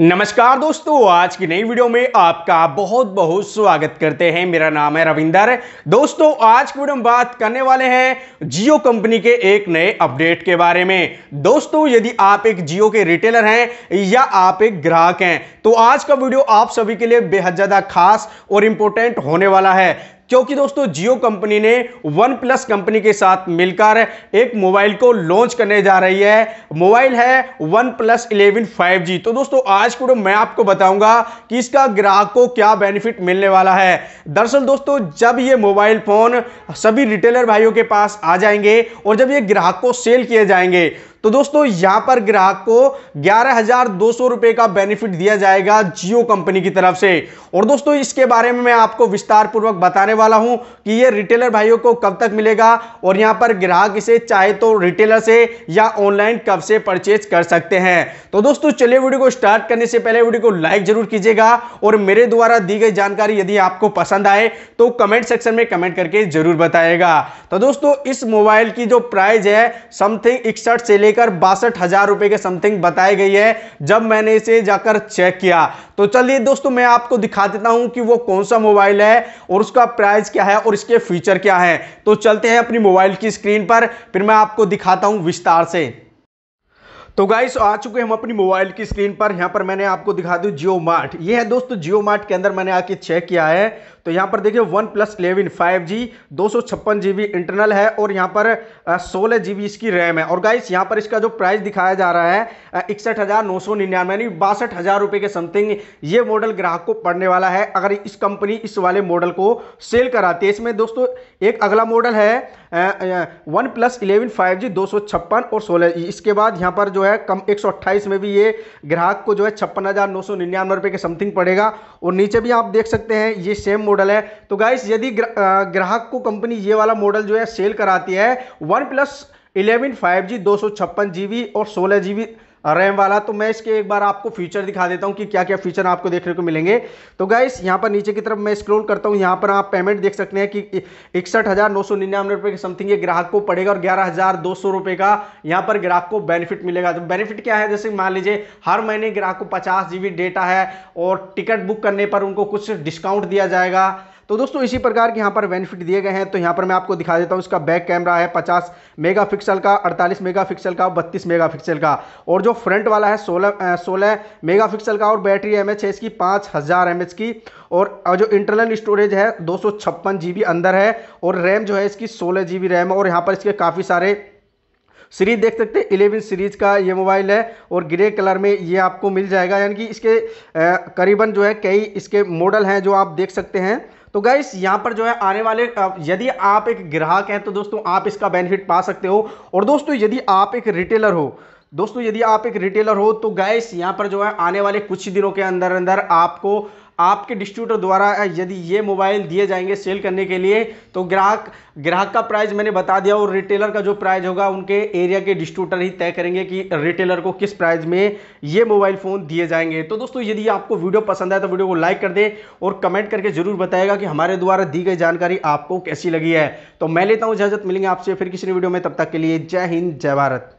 नमस्कार दोस्तों आज की नई वीडियो में आपका बहुत बहुत स्वागत करते हैं मेरा नाम है रविंदर दोस्तों आज की वीडियो में बात करने वाले हैं जियो कंपनी के एक नए अपडेट के बारे में दोस्तों यदि आप एक जियो के रिटेलर हैं या आप एक ग्राहक हैं तो आज का वीडियो आप सभी के लिए बेहद ज़्यादा खास और इम्पोर्टेंट होने वाला है क्योंकि दोस्तों जियो कंपनी ने वन प्लस कंपनी के साथ मिलकर एक मोबाइल को लॉन्च करने जा रही है मोबाइल है OnePlus eleven five G तो दोस्तों आज आज वीडियो मैं आपको बताऊंगा कि इसका ग्राहक को क्या बेनिफिट मिलने वाला है दरअसल दोस्तों जब ये मोबाइल फ़ोन सभी रिटेलर भाइयों के पास आ जाएंगे और जब ये ग्राहक को सेल किए जाएंगे तो दोस्तों यहां पर ग्राहक को ग्यारह रुपए का बेनिफिट दिया जाएगा जियो कंपनी की तरफ से और दोस्तों इसके बारे में मैं आपको विस्तार पूर्वक बताने वाला हूं कि ये रिटेलर भाइयों को कब तक मिलेगा और यहां पर ग्राहक इसे चाहे तो रिटेलर से या ऑनलाइन कब से परचेज कर सकते हैं तो दोस्तों चलिए वीडियो को स्टार्ट करने से पहले वीडियो को लाइक जरूर कीजिएगा और मेरे द्वारा दी गई जानकारी यदि आपको पसंद आए तो कमेंट सेक्शन में कमेंट करके जरूर बताएगा तो दोस्तों इस मोबाइल की जो प्राइस है समथिंग इकसठ से लेकर बासठ हजार रुपए के समथिंग बताई गई है जब मैंने इसे जाकर चेक किया तो चलिए दोस्तों मैं आपको दिखा देता हूं कि वो कौन सा मोबाइल है और उसका प्राइस क्या है और इसके फीचर क्या है तो चलते हैं अपनी मोबाइल की स्क्रीन पर फिर मैं आपको दिखाता हूं विस्तार से तो गाइस आ चुके हम अपनी मोबाइल की स्क्रीन पर यहाँ पर मैंने आपको दिखा दूँ जियो मार्ट ये है दोस्तों जियो मार्ट के अंदर मैंने आके चेक किया है तो यहाँ पर देखिए OnePlus eleven five G दो सौ छप्पन जी बी इंटरनल है और यहाँ पर सोलह जी बी इसकी रैम है और गाइस यहाँ पर इसका जो प्राइस दिखाया जा रहा है इकसठ हज़ार नौ सौ निन्यानवे यानी बासठ हज़ार रुपये के समथिंग ये मॉडल ग्राहक को पड़ने वाला है अगर इस कंपनी इस वाले मॉडल को सेल कराती है इसमें दोस्तों एक अगला मॉडल है OnePlus eleven five G दो सौ छप्पन और सोलह इसके बाद यहाँ पर जो है कम एक सौ अट्ठाईस में भी ये ग्राहक को जो है छप्पन हज़ार नौ सौ निन्यानवे रुपये के समथिंग पड़ेगा और नीचे भी आप देख सकते हैं ये सेम मॉडल मॉडल है तो गाइस यदि ग्राहक को कंपनी ये वाला मॉडल जो है सेल कराती है OnePlus eleven five G दो सौ छप्पन जी बी और सोलह जी बी रैम वाला तो मैं इसके एक बार आपको फीचर दिखा देता हूँ कि क्या क्या फीचर आपको देखने को मिलेंगे तो गाइस यहाँ पर नीचे की तरफ मैं स्क्रॉल करता हूँ यहाँ पर आप पेमेंट देख सकते हैं कि इकसठ हज़ार नौ सौ निन्यानवे रुपये के समथिंग ये ग्राहक को पड़ेगा और ग्यारह हज़ार दो सौ रुपये का यहाँ पर ग्राहक को बेनिफिट मिलेगा तो बेनिफिट क्या है जैसे मान लीजिए हर महीने ग्राहक को पचास जी बी डेटा है और टिकट बुक करने पर उनको कुछ डिस्काउंट दिया जाएगा तो दोस्तों इसी प्रकार के यहाँ पर बेनिफिट दिए गए हैं तो यहाँ पर मैं आपको दिखा देता हूँ इसका बैक कैमरा है पचास मेगा का अड़तालीस मेगा का बत्तीस मेगा का और जो फ्रंट वाला है सोलह सोलह मेगा का और बैटरी एम है इसकी पाँच हज़ार की और जो इंटरनल स्टोरेज है दो अंदर है और रैम जो है इसकी सोलह जी रैम है और यहाँ पर इसके काफ़ी सारे सीरीज देख सकते हैं इलेवन सीरीज का ये मोबाइल है और ग्रे कलर में ये आपको मिल जाएगा यानी कि इसके करीबन जो है कई इसके मॉडल हैं जो आप देख सकते हैं तो गाइस यहां पर जो है आने वाले यदि आप एक ग्राहक हैं तो दोस्तों आप इसका बेनिफिट पा सकते हो और दोस्तों यदि आप एक रिटेलर हो दोस्तों यदि आप एक रिटेलर हो तो गाइस यहां पर जो है आने वाले कुछ दिनों के अंदर अंदर आपको आपके डिस्ट्रीब्यूटर द्वारा यदि ये मोबाइल दिए जाएंगे सेल करने के लिए तो ग्राहक ग्राहक का प्राइस मैंने बता दिया और रिटेलर का जो प्राइस होगा उनके एरिया के डिस्ट्रीब्यूटर ही तय करेंगे कि रिटेलर को किस प्राइस में ये मोबाइल फ़ोन दिए जाएंगे तो दोस्तों यदि आपको वीडियो पसंद आए तो वीडियो को लाइक कर दें और कमेंट करके ज़रूर बताएगा कि हमारे द्वारा दी गई जानकारी आपको कैसी लगी है तो मैं लेता हूँ इजाज़त मिलेंगे आपसे फिर किसी वीडियो में तब तक के लिए जय हिंद जय भारत